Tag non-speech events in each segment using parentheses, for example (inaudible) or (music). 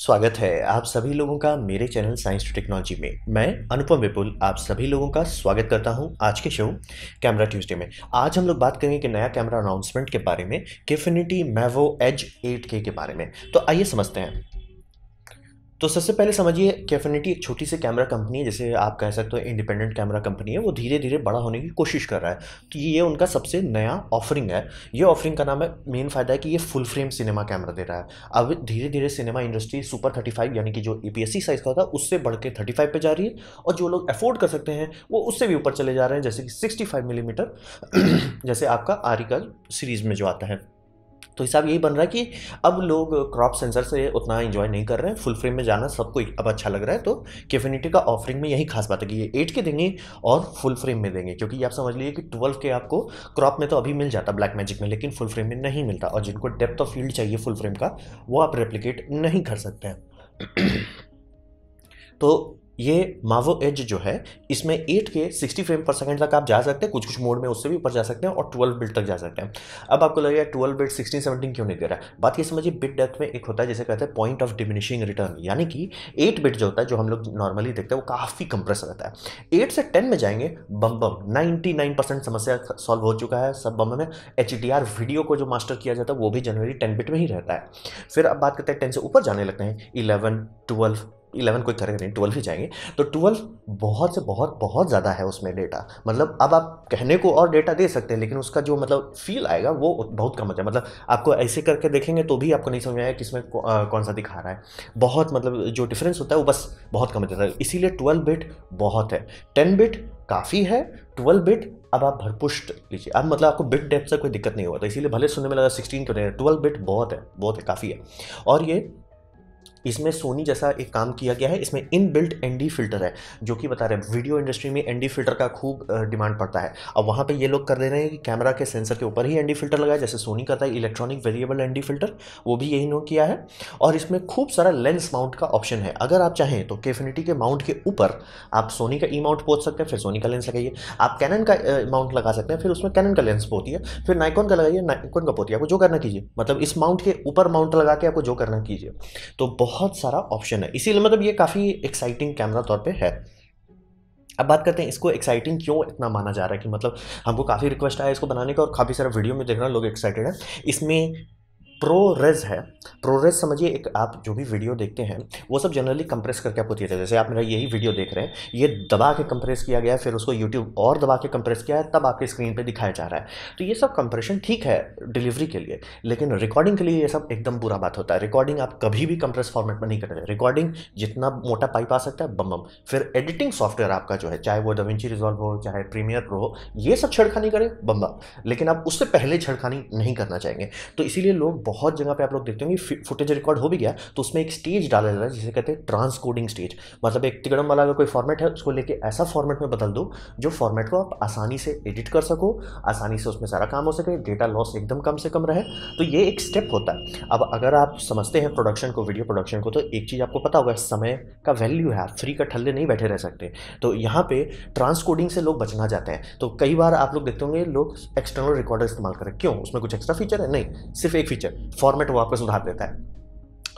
स्वागत है आप सभी लोगों का मेरे चैनल साइंस टू टेक्नोलॉजी में मैं अनुपम विपुल आप सभी लोगों का स्वागत करता हूं आज के शो कैमरा ट्यूसडे में आज हम लोग बात करेंगे कि नया कैमरा अनाउंसमेंट के बारे में किफिनिटी मैवो एज 8K के बारे में तो आइए समझते हैं तो सबसे पहले समझिए कैफिनिटी एक छोटी सी कैमरा कंपनी है जैसे आप कह सकते हो इंडिपेंडेंट कैमरा कंपनी है वो धीरे धीरे बड़ा होने की कोशिश कर रहा है तो ये उनका सबसे नया ऑफरिंग है ये ऑफरिंग का नाम है मेन फ़ायदा है कि ये फुल फ्रेम सिनेमा कैमरा दे रहा है अब धीरे धीरे cinema industry super thirty five यानी कि जो A P S C size का होता है उससे बढ़ के थर्टी फाइव पर जा रही है और जो लोग अफोर्ड कर सकते हैं वो उससे भी ऊपर चले जा रहे हैं जैसे कि सिक्सटी फाइव मिलीमीटर जैसे आपका आरी का सीरीज़ में जो आता है तो हिसाब यही बन रहा है कि अब लोग क्रॉप सेंसर से उतना इन्जॉय नहीं कर रहे हैं फुल फ्रेम में जाना सबको अब अच्छा लग रहा है तो केफिनिटी का ऑफरिंग में यही खास बात है कि ये एट के देंगे और फुल फ्रेम में देंगे क्योंकि आप समझ लीजिए कि ट्वेल्व के आपको क्रॉप में तो अभी मिल जाता ब्लैक मैजिक में लेकिन फुल फ्रेम में नहीं मिलता और जिनको डेप्थ ऑफ फील्ड चाहिए फुल फ्रेम का वो आप रेप्लीकेट नहीं कर सकते हैं (clears throat) तो ये मावो एज जो है इसमें 8 के 60 फ्रेम पर सेकंड तक आप जा सकते हैं कुछ कुछ मोड में उससे भी ऊपर जा सकते हैं और 12 बिट तक जा सकते हैं अब आपको लगेगा 12 बिट 16 17 क्यों नहीं दे रहा है बात ये समझिए बिट डेथ में एक होता है जैसे कहते हैं पॉइंट ऑफ डिमिनिशिंग रिटर्न यानी कि एट बिट जो होता है जो हम लोग नॉर्मली देखते हैं वो काफ़ी कंप्रेस रहता है एट से टेन में जाएंगे बम बम नाइन्टी समस्या सॉल्व हो चुका है सब बम में एच वीडियो को जो मास्टर किया जाता है वो भी जनवरी टेन बिट में ही रहता है फिर अब बात करते हैं टेन से ऊपर जाने लगते हैं इलेवन ट्वेल्व इलेवन कोई करेंगे नहीं ट्वेल्व ही जाएंगे तो ट्वेल्व बहुत से बहुत बहुत ज़्यादा है उसमें डेटा मतलब अब आप कहने को और डेटा दे सकते हैं लेकिन उसका जो मतलब फील आएगा वो बहुत कम होता है मतलब आपको ऐसे करके देखेंगे तो भी आपको नहीं समझ आएगा कि इसमें कौन सा दिखा रहा है बहुत मतलब जो डिफरेंस होता है वो बस बहुत कम हो जाता है इसीलिए ट्वेल्व बिट बहुत है टेन बिट काफ़ी है ट्वेल्व बिट अब आप भरपुष्ट लीजिए अब मतलब आपको बिट डेप से कोई दिक्कत नहीं होता तो इसीलिए भले सुनने में लगा सिक्सटीन क्यों तो नहीं ट्वेल्व बिट बहुत है बहुत है काफ़ी है और ये इसमें सोनी जैसा एक काम किया गया है इसमें इन बिल्ट एन फिल्टर है जो कि बता रहे हैं वीडियो इंडस्ट्री में एन फिल्टर का खूब डिमांड पड़ता है अब वहाँ पे ये लोग कर दे रहे हैं कि कैमरा के सेंसर के ऊपर ही एन फिल्टर लगाए जैसे सोनी करता है इलेक्ट्रॉनिक वेरिएबल एन फिल्टर वो भी यही नो किया है और इसमें खूब सारा लेंस माउंट का ऑप्शन है अगर आप चाहें तो केफिनिटी के माउंट के ऊपर आप सोनी का ई माउंट पहुँच सकते हैं फिर सोनी का लेंस लगाइए आप कैनन का माउंट लगा सकते हैं फिर उसमें कैनन का लेंस पोती है फिर नाइकॉन का लगाइए नाइकॉन का पोती है आपको जो करना कीजिए मतलब इस माउंट के ऊपर माउंट लगा के आपको जो करना कीजिए तो बहुत बहुत सारा ऑप्शन है इसीलिए मतलब ये काफ़ी एक्साइटिंग कैमरा तौर पे है अब बात करते हैं इसको एक्साइटिंग क्यों इतना माना जा रहा है कि मतलब हमको काफ़ी रिक्वेस्ट आया इसको बनाने का और काफ़ी सारा वीडियो में देख रहा लोग एक्साइटेड है इसमें प्रोरेज है प्रोरेज समझिए एक आप जो भी वीडियो देखते हैं वो सब जनरली कंप्रेस करके आपको दिए जाते जैसे आप मेरा यही वीडियो देख रहे हैं ये दबा के कंप्रेस किया गया है फिर उसको यूट्यूब और दबा के कंप्रेस किया है तब आपके स्क्रीन पर दिखाया जा रहा है तो ये सब कंप्रेशन ठीक है डिलीवरी के लिए लेकिन रिकॉर्डिंग के लिए ये सब एकदम बुरा बात होता है रिकॉर्डिंग आप कभी भी कंप्रेस फॉर्मेट में नहीं करते रिकॉर्डिंग जितना मोटा पाइप आ सकता है बम बम फिर एडिटिंग सॉफ्टवेयर आपका जो है चाहे वो डविंची रिजॉल्व हो चाहे प्रीमियर प्रो हो ये सब छेड़खानी करें बम बम लेकिन आप उससे पहले छेड़खानी नहीं करना चाहेंगे तो इसीलिए लोग बहुत जगह पे आप लोग देखते होंगे फुटेज रिकॉर्ड हो भी गया तो उसमें एक स्टेज डाला जाता है जिसे कहते हैं ट्रांसकोडिंग स्टेज मतलब एक तिगड़म वाला अगर कोई फॉर्मेट है उसको लेके ऐसा फॉर्मेट में बदल दो जो फॉर्मेट को आप आसानी से एडिट कर सको आसानी से उसमें सारा काम हो सके डेटा लॉस एकदम कम से कम रहे तो ये एक स्टेप होता है अब अगर आप समझते हैं प्रोडक्शन को वीडियो प्रोडक्शन को तो एक चीज़ आपको पता होगा समय का वैल्यू है आप फ्री का ठल्ले नहीं बैठे रह सकते तो यहाँ पर ट्रांसकोडिंग से लोग बचना चाहते हैं तो कई बार आप लोग देखते होंगे लोग एक्सटर्नल रिकॉर्डर इस्तेमाल करें क्यों उसमें कुछ एक्स्ट्रा फीचर है नहीं सिर्फ एक फीचर फॉर्मेट वापस सुधार देता है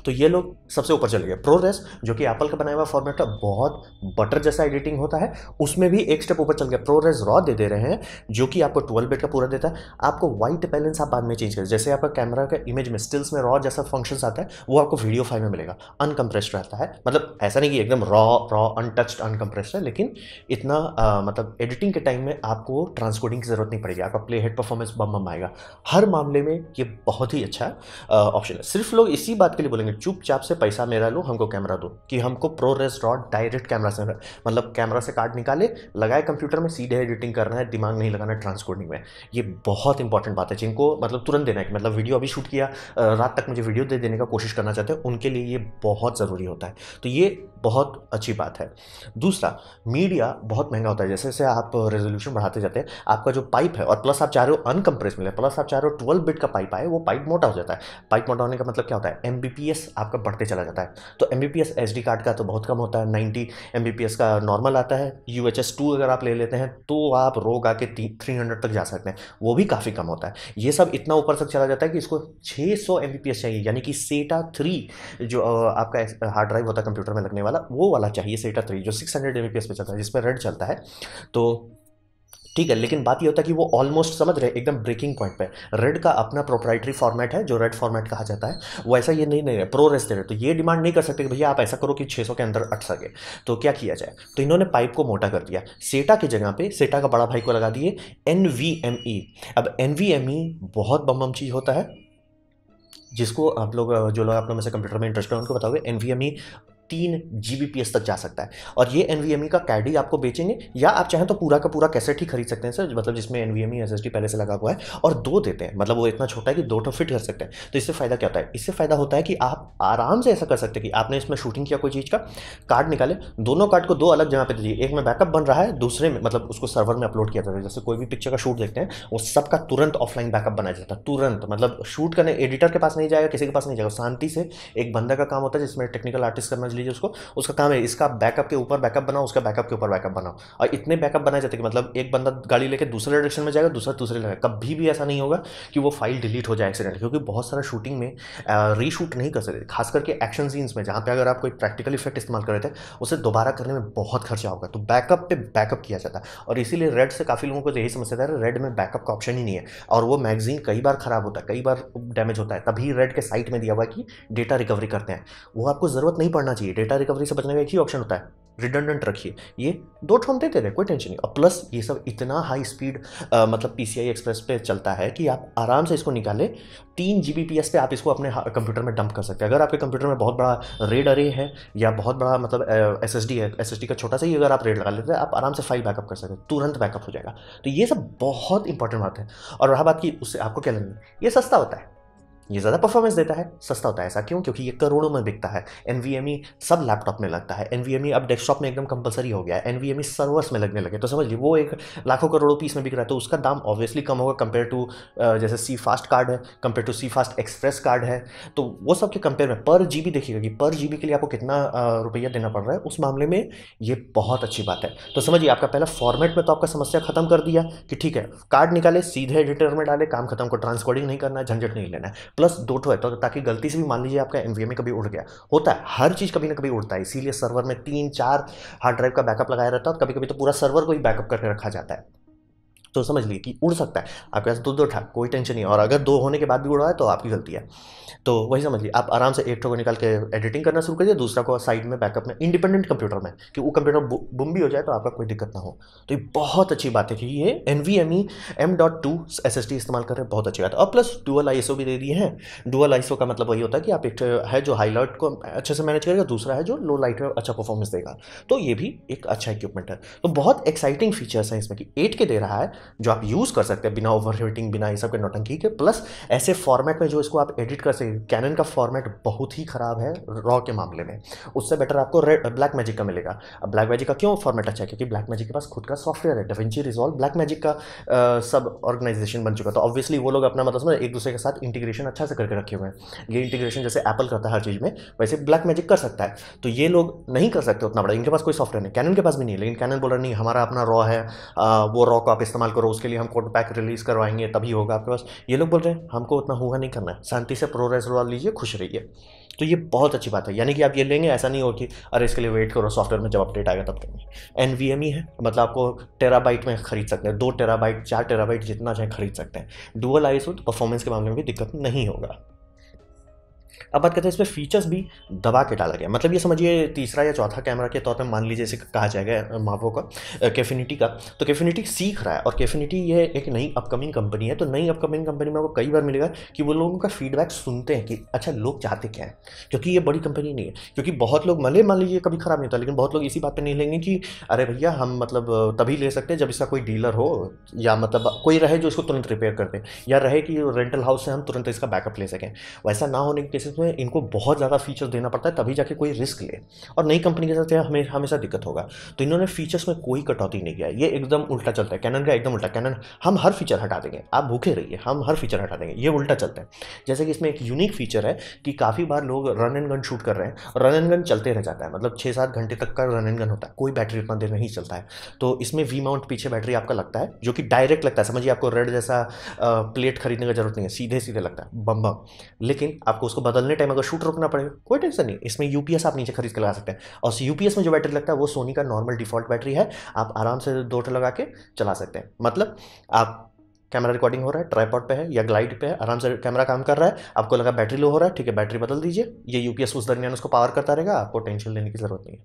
तो ये लोग सबसे ऊपर चले गए प्रोरेस जो कि एप्पल का बनाया हुआ फॉर्मेट था बहुत बटर जैसा एडिटिंग होता है उसमें भी एक स्टेप ऊपर चल गया प्रोरेस रॉ दे दे रहे हैं जो कि आपको ट्वेल्व बेट का पूरा देता है आपको वाइट बैलेंस आप बाद में चेंज करें जैसे आपका कैमरा का इमेज में स्टिल्स में रॉ जैसा फंक्शन आता है वो आपको वीडियो फाइव में मिलेगा अनकम्प्रेस्ड रहता है मतलब ऐसा नहीं कि एकदम रॉ रॉ अनटच्ड अनकम्प्रेस्ड है लेकिन इतना आ, मतलब एडिटिंग के टाइम में आपको ट्रांसकोडिंग की जरूरत नहीं पड़ेगी आपका प्ले हेड परफॉर्मेंस बम बम आएगा हर मामले में ये बहुत ही अच्छा ऑप्शन है सिर्फ लोग इसी बात के लिए बोलेंगे बोले चुपचाप से पैसा मेरा लो हमको कैमरा दो कि हमको ProRes RAW direct camera से मतलब कैमरा से कार्ड निकाले लगाए कंप्यूटर में सीधे एडिटिंग करना है दिमाग नहीं लगाना ट्रांसकोडिंग में ये बहुत इंपॉर्टेंट बात है जिनको मतलब तुरंत देना है मतलब वीडियो अभी शूट किया रात तक मुझे वीडियो दे देने का कोशिश करना चाहते हैं उनके लिए ये बहुत ज़रूरी होता है तो ये बहुत अच्छी बात है दूसरा मीडिया बहुत महंगा होता है जैसे जैसे आप रेजोल्यूशन बढ़ाते जाते हैं आपका जो पाइप है और प्लस आप चाह रहे हो अनकम्प्रेस मिले प्लस आप चाह रहे हो ट्वेल्व बिट का पाइप आए वो पाइप मोटा हो जाता है पाइप मोटा होने का मतलब क्या होता है एम आपका बढ़ते चला जाता है तो M B P S D card का तो बहुत कम होता है नाइन्टी एम का नॉर्मल आता है यू एच अगर आप ले लेते हैं तो आप रोग आके थ्री हंड्रेड तक जा सकते हैं वो भी काफ़ी कम होता है ये सब इतना ऊपर तक चला जाता है कि इसको छः सौ एम बी पी एस चाहिए यानी कि सेटा थ्री जो आपका हार्ड ड्राइव होता है कंप्यूटर में लगने वाला वो वाला चाहिए सेटा थ्री जो six hundred M B P S पे चलता है जिस पर रेड चलता है तो ठीक है लेकिन बात यह होता है कि वो ऑलमोस्ट समझ रहे एकदम ब्रेकिंग पॉइंट पे रेड का अपना प्रोप्राइटरी फॉर्मेट है जो रेड फॉर्मेट कहा जाता है वो ऐसा ये नहीं नहीं है प्रो रेस दे रहे तो ये डिमांड नहीं कर सकते कि भैया आप ऐसा करो कि 600 के अंदर अट सके तो क्या किया जाए तो इन्होंने पाइप को मोटा कर दिया सेटा की जगह पर सेटा का बड़ा भाई को लगा दिए एन e। अब एन e बहुत बम बम चीज़ होता है जिसको आप लोग जो लोग आप लोग में से कंप्यूटर में इंटरेस्ट है उनको बताओ एन तीन जी तक जा सकता है और ये एन e का कैडी आपको बेचेंगे या आप चाहें तो पूरा का पूरा कैसेट ही खरीद सकते हैं सर मतलब जिसमें एन वी एस एस पहले से लगा हुआ है और दो देते हैं मतलब वो इतना छोटा है कि दो टो फिट कर सकते हैं तो इससे फ़ायदा क्या होता है इससे फ़ायदा होता है कि आप आराम से ऐसा कर सकते हैं कि आपने इसमें शूटिंग किया कोई चीज़ का कार्ड निकाले दोनों कार्ड को दो अलग जगह पर दीजिए एक में बैकअप बन रहा है दूसरे में मतलब उसको सर्वर में अपलोड किया जाता है जैसे कोई भी पिक्चर का शूट देखते हैं वो सबका तुरंत ऑफलाइन बैकअप बनाया जाता है तुरंत मतलब शूट करने एडिटर के पास नहीं जाएगा किसी के पास नहीं जाएगा शांति से एक बंदा का काम होता है जिसमें टेक्निकल आर्टिस्ट करना लीजिए उसको उसका काम है इसका बैकअप के ऊपर बैकअप बनाओ उसका बैकअप के ऊपर बैकअप बनाओ और इतने बैकअप बनाए जाते कि मतलब एक बंदा गाड़ी लेकर दूसरे डायरेक्शन में जाएगा दूसरा दूसरे जाएगा कभी भी ऐसा नहीं होगा कि वो फाइल डिलीट हो जाए एक्सीडेंट क्योंकि बहुत सारा शूटिंग में रीशूट नहीं कर सकते खास करके एक्शन सीन्स में जहाँ पर अगर आप कोई प्रैक्टिकल इफेक्ट इस्तेमाल कर रहे थे उसे दोबारा करने में बहुत खर्चा होगा तो बैकअप पे बैकअप किया जाता है और इसीलिए रेड से काफ़ी लोगों को तो यही समस्या था रेड में बैकअप का ऑप्शन ही नहीं है और वो मैगजीन कई बार खराब होता है कई बार डैमेज होता है तभी रेड के साइट में दिया हुआ है कि डेटा रिकवरी करते हैं वो आपको ज़रूरत नहीं पड़ना चाहिए चाहिए डेटा रिकवरी से बचने का एक ही ऑप्शन होता है रिडंडेंट रखिए ये दो ठोम देते रहे कोई टेंशन नहीं और प्लस ये सब इतना हाई स्पीड आ, मतलब पी एक्सप्रेस पे चलता है कि आप आराम से इसको निकालें तीन जी पे आप इसको अपने कंप्यूटर में डंप कर सकते हैं अगर आपके कंप्यूटर में बहुत बड़ा रेड अरे है या बहुत बड़ा मतलब एस है एस का छोटा सा ही अगर आप रेड लगा लेते हैं आप आराम से फाइल बैकअप कर सकते हैं तुरंत बैकअप हो जाएगा तो ये सब बहुत इंपॉर्टेंट बात है और रहा बात की उससे आपको क्या लगना ये सस्ता होता है ये ज़्यादा परफॉर्मेंस देता है सस्ता होता है ऐसा क्यों क्योंकि ये करोड़ों में बिकता है एन सब लैपटॉप में लगता है एन अब डेस्कटॉप में एकदम कंपलसरी हो गया है एन सर्वर्स में लगने लगे तो समझ लीजिए वो एक लाखों करोड़ों पीस में बिक रहा है तो उसका दाम ऑब्वियसली कम होगा कंपेयर टू जैसे सी फास्ट कार्ड है compare to CFast express card है तो वो सब के कंपेयर में पर जी देखिएगा कि पर जी के लिए आपको कितना रुपया देना पड़ रहा है उस मामले में ये बहुत अच्छी बात है तो समझिए आपका पहला फॉर्मेट में तो आपका समस्या खत्म कर दिया कि ठीक है कार्ड निकाले सीधे एडिटर में डाले काम खत्म को ट्रांसकोडिंग नहीं करना झंझट नहीं लेना है प्लस दो ठो है तो ताकि गलती से भी मान लीजिए आपका एम कभी उड़ गया होता है हर चीज़ कभी ना कभी उड़ता है इसीलिए सर्वर में तीन चार हार्ड ड्राइव का बैकअप लगाया रहता है और कभी कभी तो पूरा सर्वर को ही बैकअप करके रखा जाता है तो समझ लीजिए कि उड़ सकता है आपके पास दो दो था कोई टेंशन नहीं और अगर दो होने के बाद भी उड़ा है तो आपकी गलती है तो वही समझ लीजिए आप आराम से एक को निकाल के एडिटिंग करना शुरू करिए दूसरा को साइड में बैकअप में इंडिपेंडेंट कंप्यूटर में कि वो कंप्यूटर बुम भी हो जाए तो आपका कोई दिक्कत ना हो तो ये बहुत अच्छी बात है कि ये N V M E M dot two S S D इस्तेमाल कर रहे हैं बहुत अच्छी बात है और plus dual I S O भी दे दिए हैं डुअल आई एस ओ का मतलब वही होता है कि आप एक है जो हाईलाइट को अच्छे से मैनेज करेगा दूसरा है जो लो लाइट में अच्छा परफॉर्मेंस देगा तो ये भी एक अच्छा इक्विपमेंट है तो बहुत एक्साइटिंग फीचर्स हैं इसमें कि एट के दे रहा है जो आप यूज़ कर सकते हैं बिना ओवर बिना ये सब के नोटंकी के प्लस ऐसे फॉर्मेट में जो इसको आप एडिट कर सकते कैनन का फॉर्मेट बहुत ही ख़राब है रॉ के मामले में उससे बेटर आपको रेड ब्लैक मैजिक का मिलेगा अब ब्लैक मैजिक का क्यों फॉर्मेट अच्छा है क्योंकि ब्लैक मैजिक के पास खुद का सॉफ्टवेयर है डवेंची रिजॉल्व ब्लैक मैजिक का आ, सब ऑर्गेनाइजेशन बन चुका तो ऑब्वियसली वो लोग अपना मतलब एक दूसरे के साथ इंटीग्रेशन अच्छा से करके रखे हुए हैं ये इंटीग्रेशन जैसे एप्पल करता है हर चीज़ में वैसे ब्लैक मैजिक कर सकता है तो ये लोग नहीं कर सकते उतना बड़ा इनके पास कोई सॉफ्टवेयर नहीं कैनन के पास भी नहीं लेकिन कैनन बोल रहा नहीं हमारा अपना रॉ है वो रॉ को आप इस्तेमाल कमाल करो उसके लिए हम कोर्ट पैक रिलीज़ करवाएंगे तभी होगा आपके पास ये लोग बोल रहे हैं हमको उतना हुआ नहीं करना है शांति से प्रोग्रेस रोल लीजिए खुश रहिए तो ये बहुत अच्छी बात है यानी कि आप ये लेंगे ऐसा नहीं हो कि अरे इसके लिए वेट करो सॉफ्टवेयर में जब अपडेट आएगा तब करेंगे एन वी एम ई है मतलब आपको टेराबाइट में खरीद सकते हैं दो टेराबाइट चार टेराबाइट जितना चाहे खरीद सकते हैं डुअल आई तो परफॉर्मेंस के मामले में भी दिक्कत नहीं होगा अब बात करते हैं इसमें फीचर्स भी दबा के डाला गया मतलब ये समझिए तीसरा या चौथा कैमरा के तौर पर मान लीजिए इसे कहा जाएगा मावो का कैफिनिटी का तो कैफिनिटी सीख रहा है और कैफिनिटी ये एक नई अपकमिंग कंपनी है तो नई अपकमिंग कंपनी में आपको कई बार मिलेगा कि वो लोगों का फीडबैक सुनते हैं कि अच्छा लोग चाहते क्या है क्योंकि ये बड़ी कंपनी नहीं है क्योंकि बहुत लोग मले मान लीजिए कभी ख़राब नहीं होता लेकिन बहुत लोग इसी बात पर नहीं लेंगे कि अरे भैया हम मतलब तभी ले सकते हैं जब इसका कोई डीलर हो या मतलब कोई रहे जो इसको तुरंत रिपेयर कर दे या रहे कि रेंटल हाउस से हम तुरंत इसका बैकअप ले सकें वैसा ना होने के केसेस में इनको बहुत ज़्यादा फीचर्स देना पड़ता है तभी जाके कोई रिस्क ले और नई कंपनी के साथ हमें हमेशा दिक्कत होगा तो इन्होंने फीचर्स में कोई कटौती नहीं किया ये एकदम उल्टा चलता है कैनन का एकदम उल्टा कैनन हम हर फीचर हटा देंगे आप भूखे रहिए हम हर फीचर हटा देंगे ये उल्टा चलता है जैसे कि इसमें एक यूनिक फीचर है कि काफ़ी बार लोग रन एंड गन शूट कर रहे हैं रन एंड गन चलते रह जाता है मतलब छः सात घंटे तक का रन एंड गन होता है कोई बैटरी इतना देर नहीं चलता है तो इसमें वी माउंट पीछे बैटरी आपका लगता है जो कि डायरेक्ट लगता है समझिए आपको रेड जैसा प्लेट खरीदने का जरूरत नहीं है सीधे सीधे लगता है बम बम लेकिन आपको उसको बदलने टाइम अगर शूट रोकना पड़ेगा कोई टेंशन नहीं इसमें यूपीएस आप नीचे खरीद के लगा सकते हैं और यूपीएस में जो बैटरी लगता है वो सोनी का नॉर्मल डिफॉल्ट बैटरी है आप आराम से दो लगा के चला सकते हैं मतलब आप कैमरा रिकॉर्डिंग हो रहा है ट्राईपॉड पे है या ग्लाइड पे है आराम से कैमरा काम कर रहा है आपको लगा बैटरी लो हो रहा है ठीक है बैटरी बदल दीजिए ये यूपीएस उस दरमियान उसको पावर करता रहेगा आपको टेंशन लेने की जरूरत नहीं है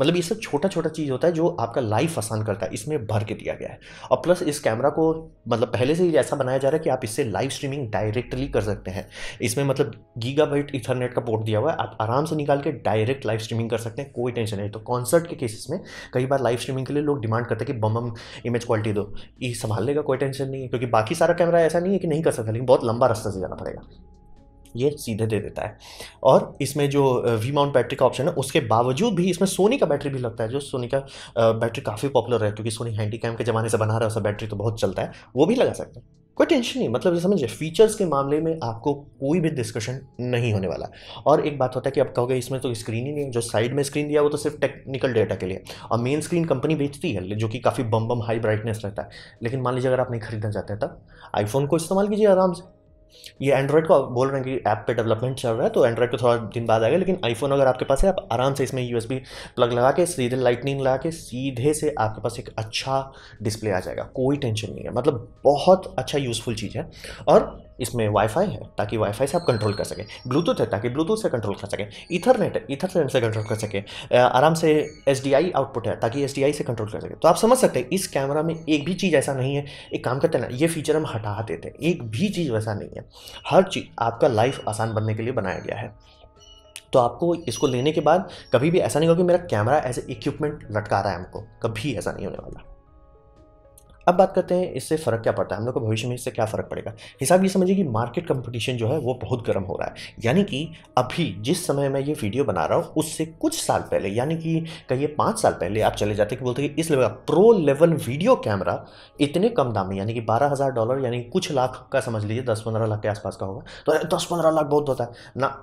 मतलब ये सब छोटा छोटा चीज़ होता है जो आपका लाइफ आसान करता है इसमें भर के दिया गया है और प्लस इस कैमरा को मतलब पहले से ही ऐसा बनाया जा रहा है कि आप इससे लाइव स्ट्रीमिंग डायरेक्टली कर सकते हैं इसमें मतलब गीगा बाइट इथरनेट का पोर्ट दिया हुआ है आप आराम से निकाल के डायरेक्ट लाइव स्ट्रीमिंग कर सकते हैं कोई टेंशन नहीं तो कॉन्सर्ट के केसेस में कई बार लाइव स्ट्रीमिंग के लिए लोग डिमांड करते हैं कि बम बम इमेज क्वालिटी दो ये संभालने का कोई टेंशन नहीं है क्योंकि बाकी सारा कैमरा ऐसा नहीं है कि नहीं कर सकता लेकिन बहुत लंबा रास्ता से जाना पड़ेगा ये सीधे दे देता है और इसमें जो वी माउंट बैटरी का ऑप्शन है उसके बावजूद भी इसमें सोनी का बैटरी भी लगता है जो सोनी का बैटरी काफ़ी पॉपुलर है क्योंकि सोनी हैंडी कैम के ज़माने से बना रहा है उसका बैटरी तो बहुत चलता है वो भी लगा सकते हैं कोई टेंशन नहीं मतलब समझिए फीचर्स के मामले में आपको कोई भी डिस्कशन नहीं होने वाला और एक बात होता है कि आप कहोगे इसमें तो स्क्रीन ही नहीं है जो साइड में स्क्रीन दिया वो तो सिर्फ टेक्निकल डेटा के लिए और मेन स्क्रीन कंपनी बेचती है जो कि काफ़ी बम बम हाई ब्राइटनेस रहता है लेकिन मान लीजिए अगर आप नहीं खरीदना चाहते तब आईफोन को इस्तेमाल कीजिए आराम से ये एंड्रॉयड को बोल रहे हैं कि ऐप पे डेवलपमेंट चल रहा है तो एंड्रॉयड को थोड़ा दिन बाद आएगा लेकिन आईफोन अगर आपके पास है आप आराम से इसमें यू प्लग लगा के सीधे लाइटनिंग लगा के सीधे से आपके पास एक अच्छा डिस्प्ले आ जाएगा कोई टेंशन नहीं है मतलब बहुत अच्छा यूज़फुल चीज़ है और इसमें वाईफाई है ताकि वाईफाई से आप कंट्रोल कर सकें ब्लूटूथ है ताकि ब्लूटूथ से कंट्रोल कर सकें इथरनेट है इथरनेट से कंट्रोल कर सकें आराम से एस आउटपुट है ताकि एस से कंट्रोल कर सकें तो आप समझ सकते हैं इस कैमरा में एक भी चीज़ ऐसा नहीं है एक काम करते हैं ना ये फीचर हम हटा देते हैं एक भी चीज़ वैसा नहीं है है हर चीज़ आपका लाइफ आसान बनने के लिए बनाया गया है तो आपको इसको लेने के बाद कभी भी ऐसा नहीं होगा कि मेरा कैमरा एज ए इक्विपमेंट लटका रहा है हमको कभी ऐसा नहीं होने वाला अब बात करते हैं इससे फ़र्क क्या पड़ता है हम लोग को भविष्य में इससे क्या फ़र्क पड़ेगा हिसाब ये समझिए कि मार्केट कंपटीशन जो है वो बहुत गर्म हो रहा है यानी कि अभी जिस समय मैं ये वीडियो बना रहा हूँ उससे कुछ साल पहले यानी कि कहिए पाँच साल पहले आप चले जाते कि बोलते कि इस लेवल का प्रो लेवल वीडियो कैमरा इतने कम दाम में यानी कि बारह हज़ार डॉलर यानी कुछ लाख का समझ लीजिए दस पंद्रह लाख के आसपास का होगा तो दस पंद्रह लाख बहुत होता है ना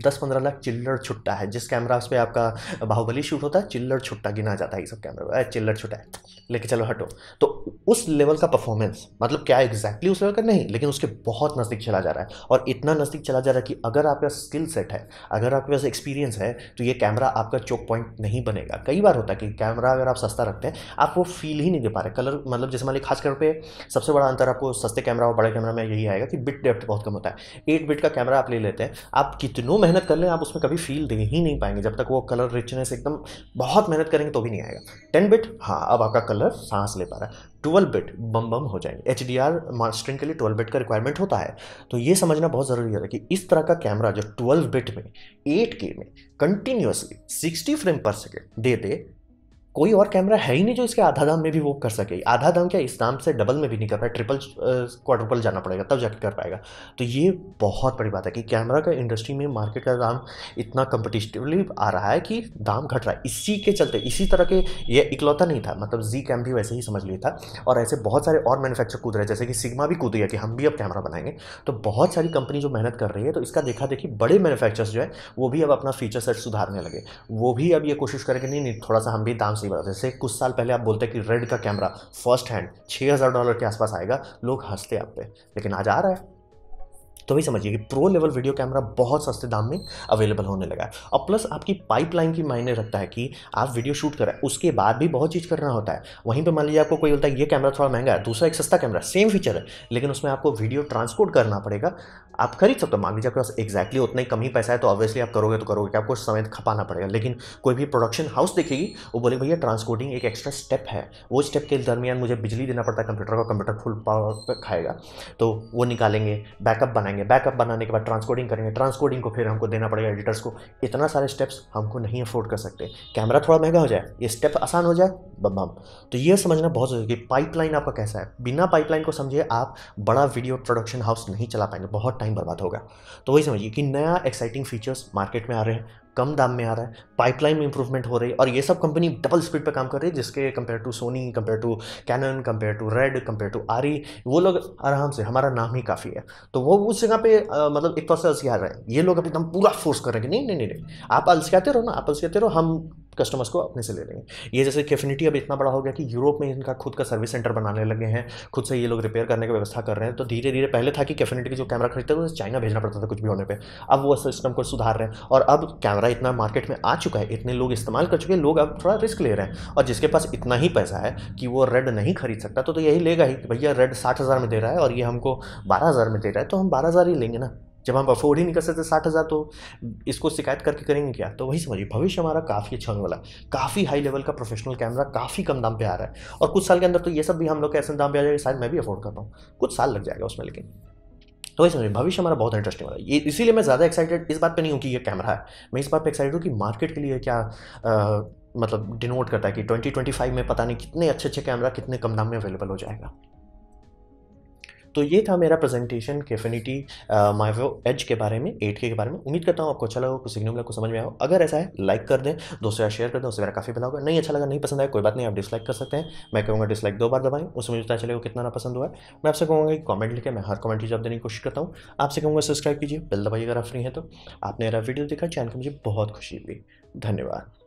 दस पंद्रह लाख चिल्लर छुट्टा है जिस कैमरा पे आपका बाहुबली शूट होता है चिल्लर छुट्टा गिना जाता है ये सब कैमरा चिल्लर छुट्टा है लेकिन चलो हटो तो उस लेवल का परफॉर्मेंस मतलब क्या एग्जैक्टली उस लेवल का नहीं लेकिन उसके बहुत नज़दीक चला जा रहा है और इतना नज़दीक चला जा रहा है कि अगर आपके पास स्किल सेट है अगर आपके पास एक्सपीरियंस है तो ये कैमरा आपका चोक पॉइंट नहीं बनेगा कई बार होता है कि कैमरा अगर आप सस्ता रखते हैं आप वो फील ही नहीं दे पा रहे कलर मतलब जैसे मान ली खास तौर पर सबसे बड़ा अंतर आपको सस्ते कैमरा और बड़े कैमरा में यही आएगा कि बिट डेप्थ बहुत कम होता है एट बिट का कैमरा आप ले लेते हैं आप कितनों मेहनत कर लें आप उसमें कभी फील दे ही नहीं पाएंगे जब तक वो कलर रिचनेस एकदम बहुत मेहनत करेंगे तो भी नहीं आएगा टेन बिट हाँ अब आपका कलर सांस ले पा रहा है ट्वेल्व बिट बम बम हो जाएंगे एच डी आर मास्टरिंग के लिए ट्वेल्व बिट का रिक्वायरमेंट होता है तो ये समझना बहुत ज़रूरी है कि इस तरह का कैमरा जो ट्वेल्व बिट में एट के में continuously sixty frame per second दे दे कोई और कैमरा है ही नहीं जो इसके आधा दाम में भी वो कर सके आधा दाम क्या इस दाम से डबल में भी नहीं कर पाए ट्रिपल क्वाड्रपल जाना पड़ेगा तब जाके कर पाएगा तो ये बहुत बड़ी बात है कि कैमरा का इंडस्ट्री में मार्केट का दाम इतना कंपटिटिवली आ रहा है कि दाम घट रहा है इसी के चलते इसी तरह के ये इकलौता नहीं था मतलब जी कैम भी वैसे ही समझ लिया था और ऐसे बहुत सारे और मैनुफैक्चर कूद रहे जैसे कि सिग्मा भी कूद गया कि हम भी अब कैमरा बनाएंगे तो बहुत सारी कंपनी जो मेहनत कर रही है तो इसका देखा देखी बड़े मैनुफैक्चर जो है वो भी अब अपना फीचर सेट सुधारने लगे वो भी अब ये कोशिश करेंगे नहीं नहीं थोड़ा सा हम भी दाम सही बात जैसे कुछ साल पहले आप बोलते हैं कि रेड का कैमरा फर्स्ट हैंड छः हज़ार डॉलर के आसपास आएगा लोग हंसते आप पे लेकिन आज आ रहा है तो भी समझिए कि प्रो लेवल वीडियो कैमरा बहुत सस्ते दाम में अवेलेबल होने लगा है और प्लस आपकी पाइपलाइन की मायने रखता है कि आप वीडियो शूट कर रहे हैं उसके बाद भी बहुत चीज़ करना होता है वहीं पे मान लीजिए आपको कोई बोलता है ये कैमरा थोड़ा महंगा है दूसरा एक सस्ता कैमरा सेम फीचर है लेकिन उसमें आपको वीडियो ट्रांसपोर्ट करना पड़ेगा आप खरीद सकते हो मान लीजिए आपके पास एक्जैक्टली उतना ही कम ही पैसा है तो ऑब्वियसली आप करोगे तो करोगे क्या आपको समय खपाना पड़ेगा लेकिन कोई भी प्रोडक्शन हाउस देखेगी वो बोले भैया ट्रांसपोर्टिंग एक एक्स्ट्रा स्टेप है वो स्टेप के दरमियान मुझे बिजली देना पड़ता है कंप्यूटर का कंप्यूटर फुल पावर पर खाएगा तो वो निकालेंगे बैकअप बनाएंगे बैकअप बनाने के बाद ट्रांसपोर्टिंग करेंगे ट्रांसपोर्टिंग को फिर हमको देना पड़ेगा एडिटर्स को इतना सारे स्टेप्स हमको नहीं अफोर्ड कर सकते कैमरा थोड़ा महंगा हो जाए ये स्टेप आसान हो जाए बम बम तो ये समझना बहुत जरूरी है कि पाइपलाइन आपका कैसा है बिना पाइपलाइन को समझिए आप बड़ा वीडियो प्रोडक्शन हाउस नहीं चला पाएंगे बहुत टाइम बर्बाद होगा तो वही समझिए कि नया एक्साइटिंग फीचर्स मार्केट में आ रहे हैं कम दाम में आ रहा है पाइपलाइन में इंप्रूवमेंट हो रही है और ये सब कंपनी डबल स्पीड पे काम कर रही है जिसके compare to Sony compare to Canon compare to Red compare to Arri वो लोग आराम से हमारा नाम ही काफ़ी है तो वो उस जगह पे आ, मतलब एक तरह से अलसी आ हैं ये लोग अभी एकदम पूरा फोर्स कर रहे हैं नहीं नहीं नहीं आप अलसियाते रहो ना आप अलसियाते रहो हम कस्टमर्स को अपने से ले लेंगे ये जैसे कैफिनिटी अब इतना बड़ा हो गया कि यूरोप में इनका खुद का सर्विस सेंटर बनाने लगे हैं खुद से ये लोग रिपेयर करने की व्यवस्था कर रहे हैं तो धीरे धीरे पहले था कि कैफिनिटी जो कैमरा खरीदते थे तो चाइना भेजना पड़ता था कुछ भी होने पर अब वो सिस्टम को सुधार रहे हैं और अब कैमरा इतना मार्केट में आ चुका है इतने लोग इस्तेमाल कर चुके हैं लोग अब थोड़ा रिस्क ले रहे हैं और जिसके पास इतना ही पैसा है कि वो रेड नहीं खरीद सकता तो, तो यही लेगा ही भैया रेड साठ हज़ार में दे रहा है और ये हमको बारह हज़ार में दे रहा है तो हम बारह हज़ार ही लेंगे ना जब हम अफोर्ड ही नहीं कर सकते साठ हज़ार तो इसको शिकायत करके करेंगे क्या तो वही समझिए भविष्य हमारा काफ़ी अच्छा होने वाला काफ़ी हाई लेवल का प्रोफेशनल कैमरा काफ़ी कम दाम पे आ रहा है और कुछ साल के अंदर तो ये सब भी हम लोग ऐसे दाम पे आ जाएगा शायद मैं भी अफोर्ड कर पाऊँ कुछ साल लग जाएगा उसमें लेकिन तो वही समझिए भविष्य हमारा बहुत इंटरेस्टिंग वाला है ये इसीलिए मैं ज़्यादा एक्साइटेड इस बात पर नहीं हूँ कि ये कैमरा है मैं इस बात पर एक्साइटेड हूँ कि मार्केट के लिए क्या मतलब डिनोट करता है कि 2025 में पता नहीं कितने अच्छे अच्छे कैमरा कितने कम दाम में अवेलेबल हो जाएगा तो ये था मेरा प्रेजेंटेशन केफिनिटी माइवो एज के बारे में एट के बारे में उम्मीद करता हूँ आपको अच्छा लगा कुछ सिग्नल को समझ में आओ अगर ऐसा है लाइक कर दें दोस्तों शेयर कर दें उससे मेरा काफ़ी भला होगा नहीं अच्छा लगा नहीं पसंद आया कोई बात नहीं आप डिसलाइक कर सकते हैं मैं कहूँगा डिसलाइक दो बार दबाएं उसमें मुझे पता चलेगा कितना ना पसंद हुआ है मैं आपसे कहूँगा कि कमेंट लिखे मैं हर कमेंट की जवाब देने की कोशिश करता हूँ आपसे कहूँगा सब्सक्राइब कीजिए बिल दबाइए अगर आप फ्री हैं तो आपने मेरा वीडियो देखा चैनल को मुझे बहुत खुशी हुई धन्यवाद